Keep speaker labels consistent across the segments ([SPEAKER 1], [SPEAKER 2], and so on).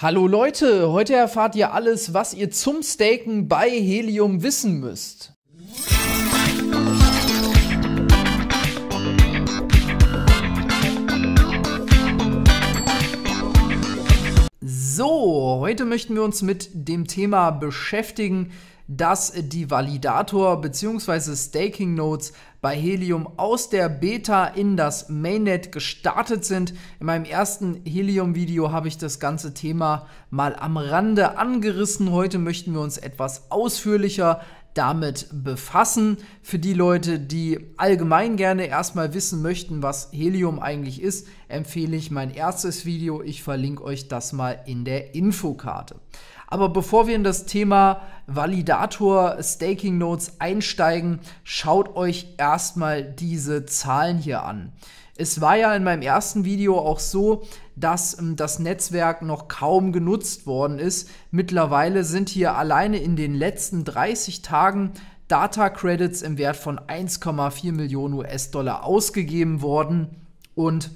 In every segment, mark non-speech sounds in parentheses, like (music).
[SPEAKER 1] Hallo Leute, heute erfahrt ihr alles, was ihr zum Staken bei Helium wissen müsst. So, heute möchten wir uns mit dem Thema beschäftigen, dass die Validator- bzw. Staking-Nodes bei Helium aus der Beta in das Mainnet gestartet sind. In meinem ersten Helium-Video habe ich das ganze Thema mal am Rande angerissen. Heute möchten wir uns etwas ausführlicher damit befassen. Für die Leute, die allgemein gerne erstmal wissen möchten, was Helium eigentlich ist, empfehle ich mein erstes Video. Ich verlinke euch das mal in der Infokarte. Aber bevor wir in das Thema Validator Staking Notes einsteigen, schaut euch erstmal diese Zahlen hier an. Es war ja in meinem ersten Video auch so, dass ähm, das Netzwerk noch kaum genutzt worden ist. Mittlerweile sind hier alleine in den letzten 30 Tagen Data Credits im Wert von 1,4 Millionen US-Dollar ausgegeben worden und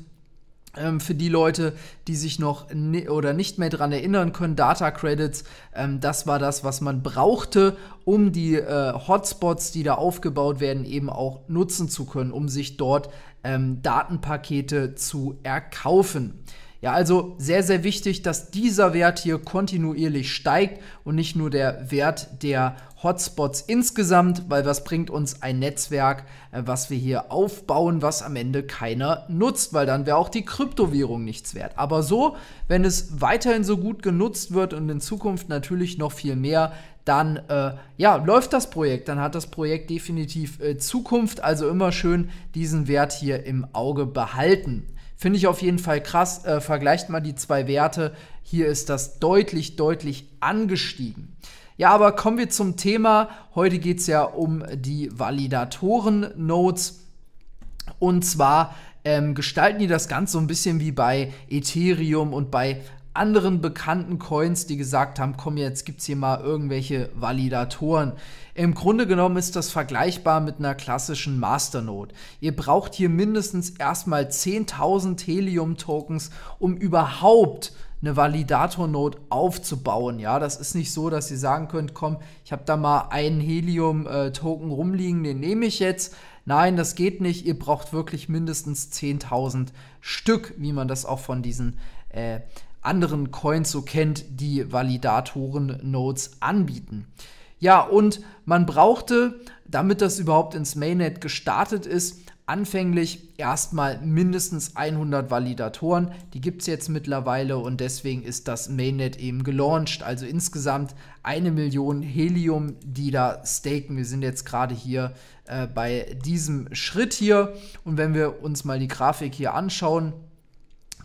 [SPEAKER 1] ähm, für die Leute, die sich noch ni oder nicht mehr daran erinnern können, Data Credits, ähm, das war das, was man brauchte, um die äh, Hotspots, die da aufgebaut werden, eben auch nutzen zu können, um sich dort ähm, Datenpakete zu erkaufen. Ja, also sehr, sehr wichtig, dass dieser Wert hier kontinuierlich steigt und nicht nur der Wert der Hotspots insgesamt, weil was bringt uns ein Netzwerk, äh, was wir hier aufbauen, was am Ende keiner nutzt, weil dann wäre auch die Kryptowährung nichts wert. Aber so, wenn es weiterhin so gut genutzt wird und in Zukunft natürlich noch viel mehr, dann äh, ja, läuft das Projekt, dann hat das Projekt definitiv äh, Zukunft, also immer schön diesen Wert hier im Auge behalten. Finde ich auf jeden Fall krass. Äh, vergleicht mal die zwei Werte. Hier ist das deutlich, deutlich angestiegen. Ja, aber kommen wir zum Thema. Heute geht es ja um die Validatoren-Nodes. Und zwar ähm, gestalten die das Ganze so ein bisschen wie bei Ethereum und bei anderen bekannten Coins, die gesagt haben, komm, jetzt gibt es hier mal irgendwelche Validatoren. Im Grunde genommen ist das vergleichbar mit einer klassischen Masternode. Ihr braucht hier mindestens erstmal 10.000 Helium-Tokens, um überhaupt eine Validator-Node aufzubauen. Ja, das ist nicht so, dass ihr sagen könnt, komm, ich habe da mal einen Helium-Token rumliegen, den nehme ich jetzt. Nein, das geht nicht. Ihr braucht wirklich mindestens 10.000 Stück, wie man das auch von diesen äh, anderen Coins so kennt, die Validatoren-Nodes anbieten. Ja, und man brauchte, damit das überhaupt ins Mainnet gestartet ist, anfänglich erstmal mindestens 100 Validatoren. Die gibt es jetzt mittlerweile und deswegen ist das Mainnet eben gelauncht. Also insgesamt eine Million Helium, die da staken. Wir sind jetzt gerade hier äh, bei diesem Schritt hier. Und wenn wir uns mal die Grafik hier anschauen,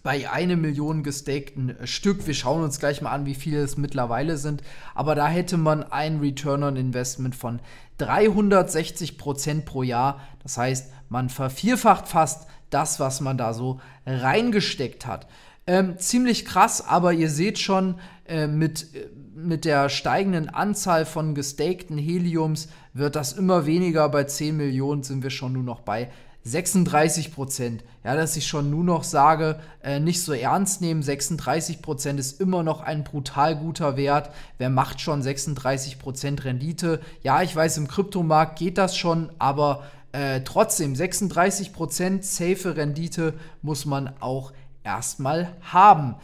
[SPEAKER 1] bei 1 Million gestakten äh, Stück. Wir schauen uns gleich mal an, wie viele es mittlerweile sind. Aber da hätte man ein Return on Investment von 360 Prozent pro Jahr. Das heißt, man vervierfacht fast das, was man da so reingesteckt hat. Ähm, ziemlich krass, aber ihr seht schon, äh, mit, äh, mit der steigenden Anzahl von gestakten Heliums wird das immer weniger. Bei 10 Millionen sind wir schon nur noch bei 36 Prozent. Ja, dass ich schon nur noch sage, äh, nicht so ernst nehmen. 36 Prozent ist immer noch ein brutal guter Wert. Wer macht schon 36 Prozent Rendite? Ja, ich weiß, im Kryptomarkt geht das schon, aber äh, trotzdem 36 Prozent safe Rendite muss man auch erstmal haben.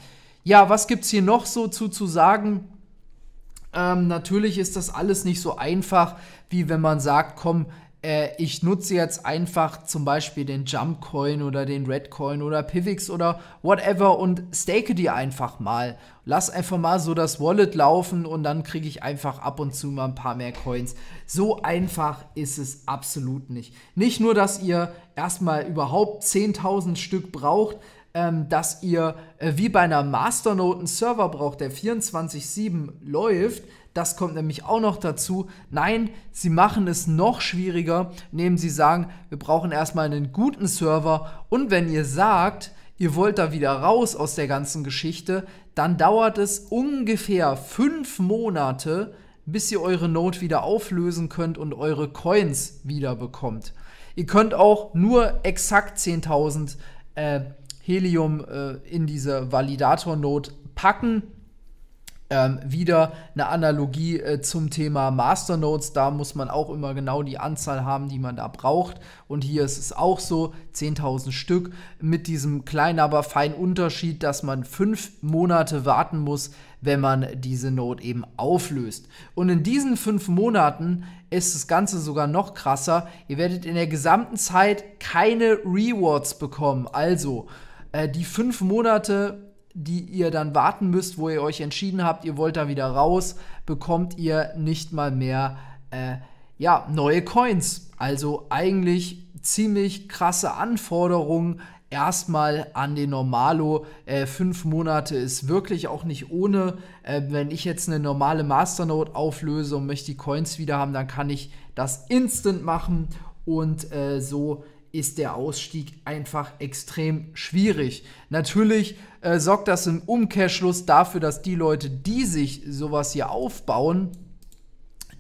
[SPEAKER 1] Ja, was gibt es hier noch so zu, zu sagen? Ähm, natürlich ist das alles nicht so einfach, wie wenn man sagt, komm, äh, ich nutze jetzt einfach zum Beispiel den Jumpcoin oder den Redcoin oder Pivix oder whatever und stake die einfach mal. Lass einfach mal so das Wallet laufen und dann kriege ich einfach ab und zu mal ein paar mehr Coins. So einfach ist es absolut nicht. Nicht nur, dass ihr erstmal überhaupt 10.000 Stück braucht, ähm, dass ihr äh, wie bei einer Masternode einen Server braucht, der 24-7 läuft. Das kommt nämlich auch noch dazu. Nein, sie machen es noch schwieriger, indem sie sagen, wir brauchen erstmal einen guten Server. Und wenn ihr sagt, ihr wollt da wieder raus aus der ganzen Geschichte, dann dauert es ungefähr fünf Monate, bis ihr eure Note wieder auflösen könnt und eure Coins wieder bekommt. Ihr könnt auch nur exakt 10.000 äh, Helium äh, in diese Validator-Node packen. Ähm, wieder eine Analogie äh, zum Thema Masternodes. Da muss man auch immer genau die Anzahl haben, die man da braucht. Und hier ist es auch so, 10.000 Stück mit diesem kleinen, aber feinen Unterschied, dass man fünf Monate warten muss, wenn man diese Node eben auflöst. Und in diesen fünf Monaten ist das Ganze sogar noch krasser. Ihr werdet in der gesamten Zeit keine Rewards bekommen. Also, äh, die fünf Monate, die ihr dann warten müsst, wo ihr euch entschieden habt, ihr wollt da wieder raus, bekommt ihr nicht mal mehr äh, ja, neue Coins. Also eigentlich ziemlich krasse Anforderungen erstmal an den Normalo. Äh, fünf Monate ist wirklich auch nicht ohne. Äh, wenn ich jetzt eine normale Masternode auflöse und möchte die Coins wieder haben, dann kann ich das instant machen und äh, so ist der Ausstieg einfach extrem schwierig. Natürlich äh, sorgt das im Umkehrschluss dafür, dass die Leute, die sich sowas hier aufbauen,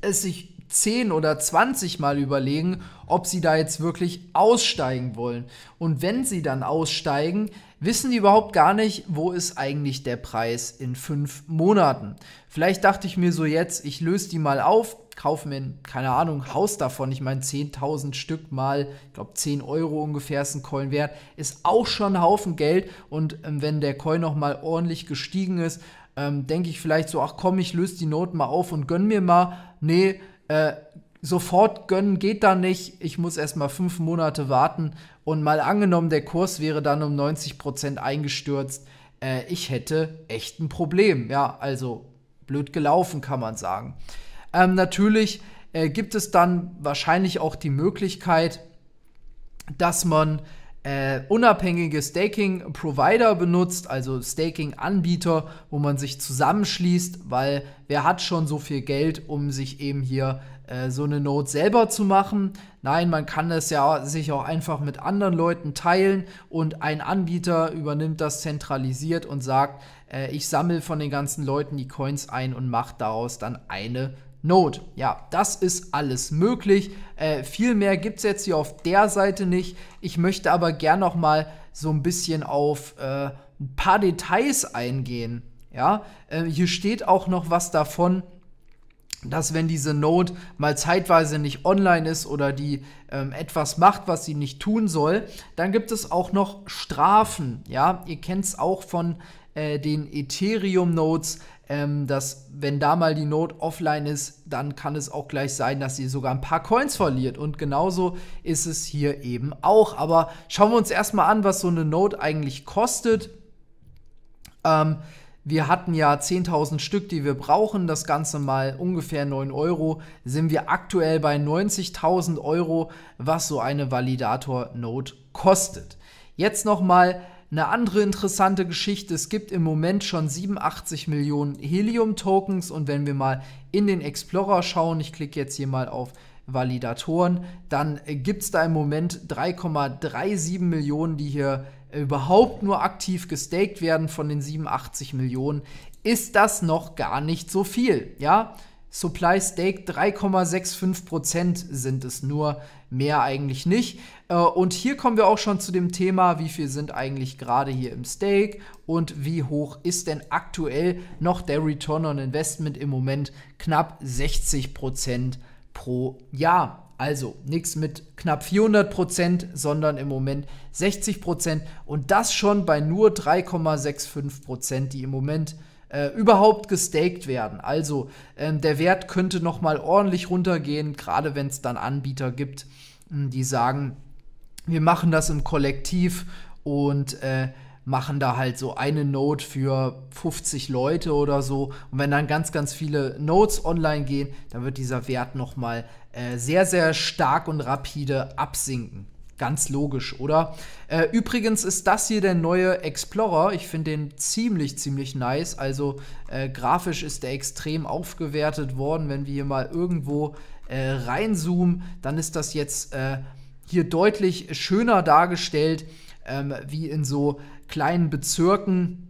[SPEAKER 1] es sich 10 oder 20 Mal überlegen, ob sie da jetzt wirklich aussteigen wollen. Und wenn sie dann aussteigen, wissen die überhaupt gar nicht, wo ist eigentlich der Preis in fünf Monaten. Vielleicht dachte ich mir so jetzt, ich löse die mal auf, kaufe mir, keine Ahnung, Haus davon. Ich meine, 10.000 Stück mal, ich glaube, 10 Euro ungefähr ist ein Coin wert, ist auch schon ein Haufen Geld. Und ähm, wenn der Coin nochmal ordentlich gestiegen ist, ähm, denke ich vielleicht so, ach komm, ich löse die Noten mal auf und gönn mir mal. Nee, äh, sofort gönnen geht da nicht. Ich muss erstmal fünf Monate warten. Und mal angenommen, der Kurs wäre dann um 90% eingestürzt. Äh, ich hätte echt ein Problem. Ja, also blöd gelaufen, kann man sagen. Ähm, natürlich äh, gibt es dann wahrscheinlich auch die Möglichkeit, dass man äh, unabhängige Staking-Provider benutzt, also Staking-Anbieter, wo man sich zusammenschließt, weil wer hat schon so viel Geld, um sich eben hier äh, so eine Note selber zu machen? Nein, man kann es ja sich auch einfach mit anderen Leuten teilen und ein Anbieter übernimmt das zentralisiert und sagt, äh, ich sammle von den ganzen Leuten die Coins ein und mache daraus dann eine Node. Ja, das ist alles möglich. Äh, viel mehr gibt es jetzt hier auf der Seite nicht. Ich möchte aber gern noch mal so ein bisschen auf äh, ein paar Details eingehen. Ja, äh, hier steht auch noch was davon, dass wenn diese Node mal zeitweise nicht online ist oder die ähm, etwas macht, was sie nicht tun soll, dann gibt es auch noch Strafen. Ja, ihr kennt es auch von äh, den Ethereum-Nodes ähm, dass wenn da mal die Note offline ist, dann kann es auch gleich sein, dass ihr sogar ein paar Coins verliert. Und genauso ist es hier eben auch. Aber schauen wir uns erstmal an, was so eine Note eigentlich kostet. Ähm, wir hatten ja 10.000 Stück, die wir brauchen. Das Ganze mal ungefähr 9 Euro. Sind wir aktuell bei 90.000 Euro, was so eine Validator-Note kostet. Jetzt nochmal eine andere interessante Geschichte, es gibt im Moment schon 87 Millionen Helium-Tokens und wenn wir mal in den Explorer schauen, ich klicke jetzt hier mal auf Validatoren, dann gibt es da im Moment 3,37 Millionen, die hier überhaupt nur aktiv gestaked werden von den 87 Millionen. Ist das noch gar nicht so viel, ja? Supply Stake 3,65% sind es nur, mehr eigentlich nicht. Äh, und hier kommen wir auch schon zu dem Thema, wie viel sind eigentlich gerade hier im Stake und wie hoch ist denn aktuell noch der Return on Investment im Moment? Knapp 60 pro Jahr. Also nichts mit knapp 400 sondern im Moment 60 und das schon bei nur 3,65 die im Moment äh, überhaupt gestaked werden. Also ähm, der Wert könnte noch mal ordentlich runtergehen, gerade wenn es dann Anbieter gibt, hm, die sagen, wir machen das im Kollektiv und äh, machen da halt so eine Note für 50 Leute oder so. Und wenn dann ganz, ganz viele Notes online gehen, dann wird dieser Wert nochmal äh, sehr, sehr stark und rapide absinken. Ganz logisch, oder? Äh, übrigens ist das hier der neue Explorer. Ich finde den ziemlich, ziemlich nice. Also äh, grafisch ist der extrem aufgewertet worden. Wenn wir hier mal irgendwo äh, reinzoomen, dann ist das jetzt äh, hier deutlich schöner dargestellt, ähm, wie in so kleinen Bezirken,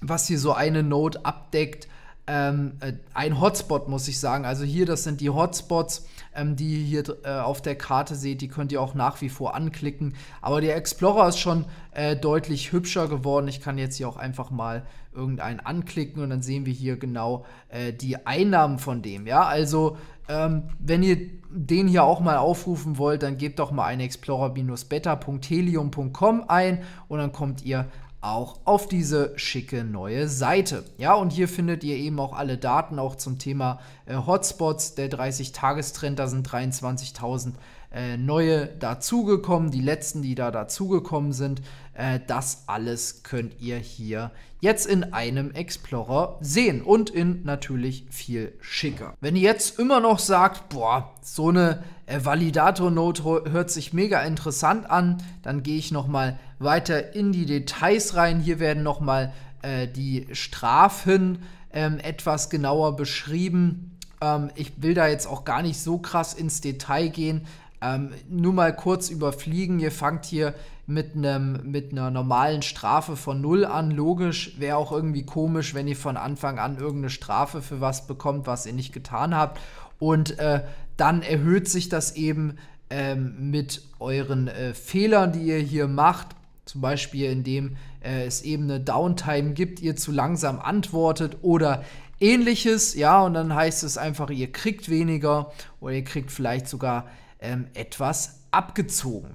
[SPEAKER 1] was hier so eine Node abdeckt. Ähm, äh, ein Hotspot, muss ich sagen. Also hier, das sind die Hotspots, ähm, die ihr hier äh, auf der Karte seht. Die könnt ihr auch nach wie vor anklicken. Aber der Explorer ist schon äh, deutlich hübscher geworden. Ich kann jetzt hier auch einfach mal irgendeinen anklicken und dann sehen wir hier genau äh, die Einnahmen von dem. Ja, also ähm, wenn ihr den hier auch mal aufrufen wollt, dann gebt doch mal eine explorer-beta.helium.com ein und dann kommt ihr auch auf diese schicke neue Seite. Ja, und hier findet ihr eben auch alle Daten auch zum Thema äh, Hotspots, der 30-Tagestrend, da sind 23.000 äh, neue dazugekommen, die letzten, die da dazugekommen sind. Äh, das alles könnt ihr hier jetzt in einem Explorer sehen und in natürlich viel schicker. Wenn ihr jetzt immer noch sagt, boah, so eine äh, Validator-Note hört sich mega interessant an, dann gehe ich nochmal weiter in die Details rein. Hier werden nochmal äh, die Strafen ähm, etwas genauer beschrieben. Ähm, ich will da jetzt auch gar nicht so krass ins Detail gehen, ähm, nur mal kurz überfliegen, ihr fangt hier mit, einem, mit einer normalen Strafe von null an. Logisch, wäre auch irgendwie komisch, wenn ihr von Anfang an irgendeine Strafe für was bekommt, was ihr nicht getan habt. Und äh, dann erhöht sich das eben ähm, mit euren äh, Fehlern, die ihr hier macht. Zum Beispiel, indem äh, es eben eine Downtime gibt, ihr zu langsam antwortet oder ähnliches. Ja, und dann heißt es einfach, ihr kriegt weniger oder ihr kriegt vielleicht sogar ähm, etwas abgezogen.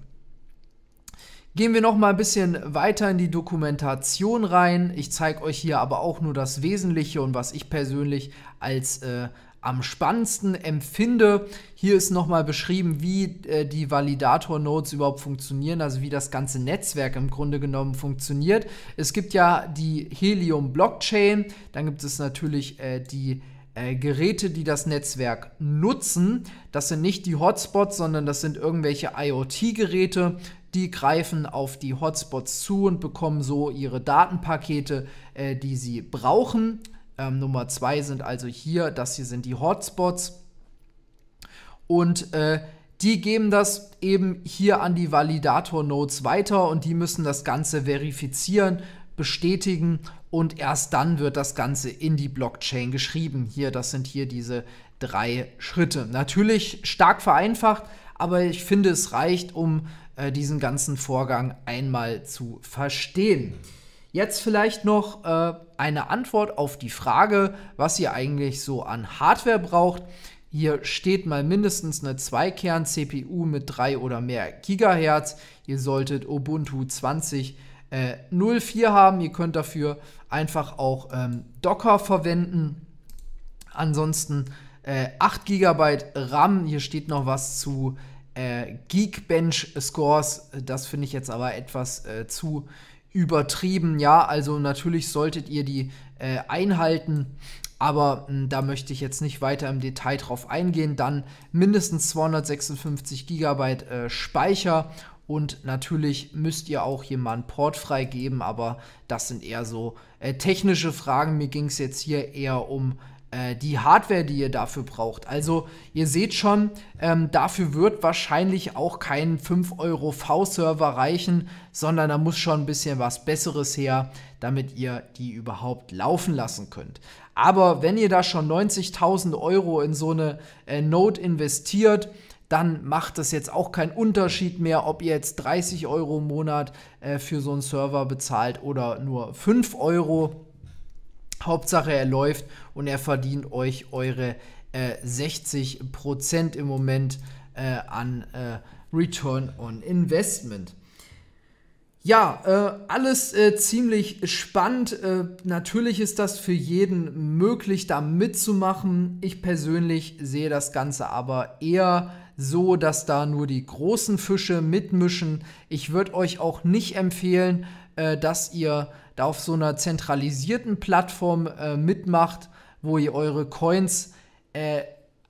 [SPEAKER 1] Gehen wir noch mal ein bisschen weiter in die Dokumentation rein. Ich zeige euch hier aber auch nur das Wesentliche und was ich persönlich als äh, am spannendsten empfinde. Hier ist noch mal beschrieben, wie äh, die Validator-Nodes überhaupt funktionieren, also wie das ganze Netzwerk im Grunde genommen funktioniert. Es gibt ja die Helium-Blockchain, dann gibt es natürlich äh, die äh, Geräte, die das Netzwerk nutzen. Das sind nicht die Hotspots, sondern das sind irgendwelche IoT-Geräte, die greifen auf die Hotspots zu und bekommen so ihre Datenpakete, äh, die sie brauchen. Ähm, Nummer zwei sind also hier, das hier sind die Hotspots. Und äh, die geben das eben hier an die Validator-Nodes weiter und die müssen das Ganze verifizieren, bestätigen und erst dann wird das Ganze in die Blockchain geschrieben. Hier, das sind hier diese drei Schritte. Natürlich stark vereinfacht, aber ich finde, es reicht, um äh, diesen ganzen Vorgang einmal zu verstehen. Jetzt vielleicht noch äh, eine Antwort auf die Frage, was ihr eigentlich so an Hardware braucht. Hier steht mal mindestens eine Zweikern-CPU mit 3 oder mehr Gigahertz. Ihr solltet Ubuntu 20 äh, 04 haben. Ihr könnt dafür einfach auch ähm, Docker verwenden. Ansonsten äh, 8 GB RAM. Hier steht noch was zu äh, Geekbench Scores. Das finde ich jetzt aber etwas äh, zu übertrieben. Ja, also natürlich solltet ihr die äh, einhalten. Aber mh, hm, da möchte ich jetzt nicht weiter im Detail drauf eingehen. Dann mindestens 256 GB äh, Speicher und natürlich müsst ihr auch jemanden Port freigeben, aber das sind eher so äh, technische Fragen. Mir ging es jetzt hier eher um äh, die Hardware, die ihr dafür braucht. Also ihr seht schon, ähm, dafür wird wahrscheinlich auch kein 5 Euro V-Server reichen, sondern da muss schon ein bisschen was Besseres her, damit ihr die überhaupt laufen lassen könnt. Aber wenn ihr da schon 90.000 Euro in so eine äh, Node investiert, dann macht das jetzt auch keinen Unterschied mehr, ob ihr jetzt 30 Euro im Monat äh, für so einen Server bezahlt oder nur 5 Euro. Hauptsache, er läuft und er verdient euch eure äh, 60% im Moment äh, an äh, Return on Investment. Ja, äh, alles äh, ziemlich spannend. Äh, natürlich ist das für jeden möglich, da mitzumachen. Ich persönlich sehe das Ganze aber eher so, dass da nur die großen Fische mitmischen. Ich würde euch auch nicht empfehlen, äh, dass ihr da auf so einer zentralisierten Plattform äh, mitmacht, wo ihr eure Coins äh,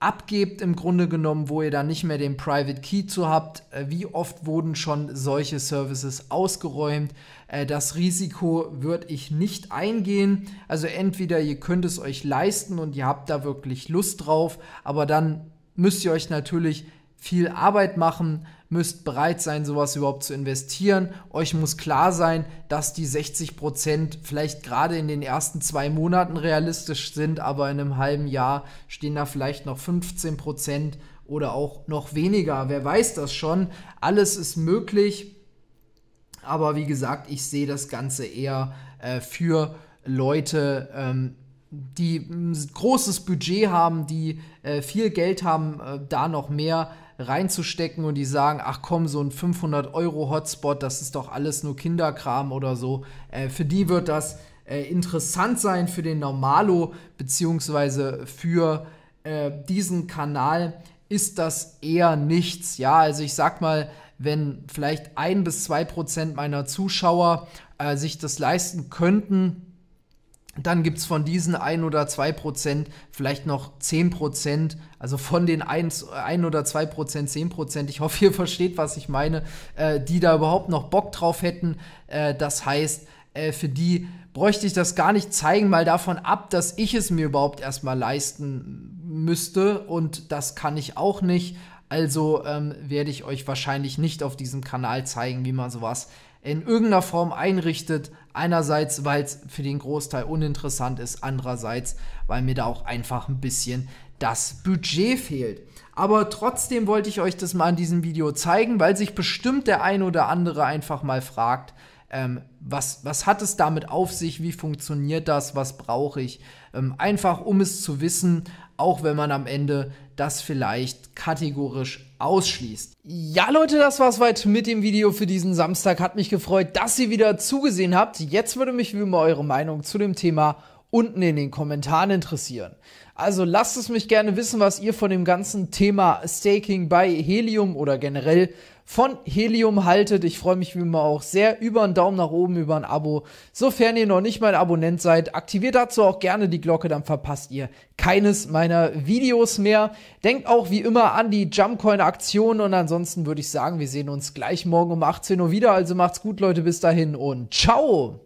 [SPEAKER 1] abgebt im Grunde genommen, wo ihr dann nicht mehr den Private Key zu habt. Äh, wie oft wurden schon solche Services ausgeräumt? Äh, das Risiko würde ich nicht eingehen. Also entweder ihr könnt es euch leisten und ihr habt da wirklich Lust drauf, aber dann müsst ihr euch natürlich viel Arbeit machen, müsst bereit sein, sowas überhaupt zu investieren. Euch muss klar sein, dass die 60% vielleicht gerade in den ersten zwei Monaten realistisch sind, aber in einem halben Jahr stehen da vielleicht noch 15% oder auch noch weniger. Wer weiß das schon? Alles ist möglich. Aber wie gesagt, ich sehe das Ganze eher äh, für Leute, ähm, die ein großes Budget haben, die äh, viel Geld haben, äh, da noch mehr reinzustecken und die sagen, ach komm, so ein 500 Euro Hotspot, das ist doch alles nur Kinderkram oder so. Äh, für die wird das äh, interessant sein für den Normalo beziehungsweise für äh, diesen Kanal ist das eher nichts. Ja, also ich sag mal, wenn vielleicht ein bis zwei Prozent meiner Zuschauer äh, sich das leisten könnten, dann gibt es von diesen 1 oder 2 Prozent vielleicht noch 10 Prozent, also von den 1, 1 oder 2 Prozent, 10 Prozent, ich hoffe, (laughs) ihr versteht, was ich meine, äh, die da überhaupt noch Bock drauf hätten. Äh, das heißt, äh, für die bräuchte ich das gar nicht zeigen, mal davon ab, dass ich es mir überhaupt erstmal leisten müsste und das kann ich auch nicht. Also ähm, werde ich euch wahrscheinlich nicht auf diesem Kanal zeigen, wie man sowas in irgendeiner Form einrichtet, Einerseits, weil es für den Großteil uninteressant ist, andererseits, weil mir da auch einfach ein bisschen das Budget fehlt. Aber trotzdem wollte ich euch das mal in diesem Video zeigen, weil sich bestimmt der ein oder andere einfach mal fragt, ähm, was, was hat es damit auf sich, wie funktioniert das, was brauche ich. Ähm, einfach um es zu wissen, auch wenn man am Ende das vielleicht kategorisch ausschließt. Ja, Leute, das war's weit mit dem Video für diesen Samstag. Hat mich gefreut, dass ihr wieder zugesehen habt. Jetzt würde mich wie immer eure Meinung zu dem Thema unten in den Kommentaren interessieren. Also lasst es mich gerne wissen, was ihr von dem ganzen Thema Staking bei Helium oder generell von Helium haltet. Ich freue mich wie immer auch sehr über einen Daumen nach oben, über ein Abo. Sofern ihr noch nicht mein Abonnent seid, aktiviert dazu auch gerne die Glocke, dann verpasst ihr keines meiner Videos mehr. Denkt auch wie immer an die Jumpcoin-Aktion und ansonsten würde ich sagen, wir sehen uns gleich morgen um 18 Uhr wieder. Also macht's gut, Leute, bis dahin und ciao!